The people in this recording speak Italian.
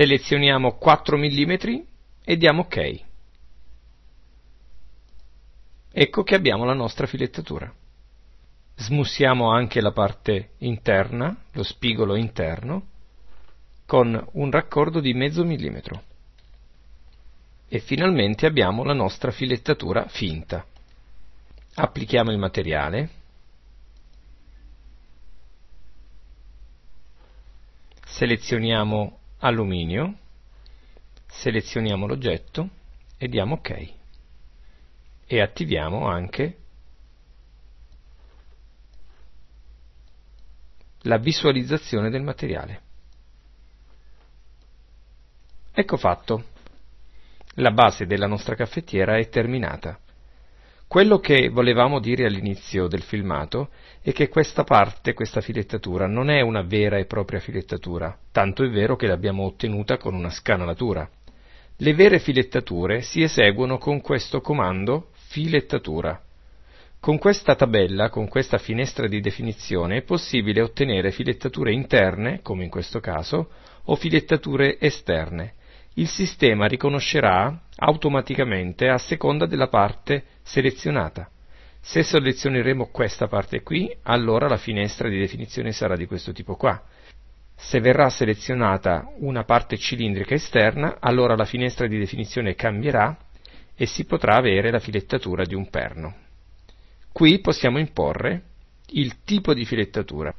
selezioniamo 4 mm e diamo ok. Ecco che abbiamo la nostra filettatura. Smussiamo anche la parte interna, lo spigolo interno, con un raccordo di mezzo millimetro. E finalmente abbiamo la nostra filettatura finta. Applichiamo il materiale. Selezioniamo alluminio, selezioniamo l'oggetto e diamo ok e attiviamo anche la visualizzazione del materiale. Ecco fatto, la base della nostra caffettiera è terminata. Quello che volevamo dire all'inizio del filmato è che questa parte, questa filettatura, non è una vera e propria filettatura, tanto è vero che l'abbiamo ottenuta con una scanalatura. Le vere filettature si eseguono con questo comando filettatura. Con questa tabella, con questa finestra di definizione, è possibile ottenere filettature interne, come in questo caso, o filettature esterne il sistema riconoscerà automaticamente a seconda della parte selezionata. Se selezioneremo questa parte qui, allora la finestra di definizione sarà di questo tipo qua. Se verrà selezionata una parte cilindrica esterna, allora la finestra di definizione cambierà e si potrà avere la filettatura di un perno. Qui possiamo imporre il tipo di filettatura.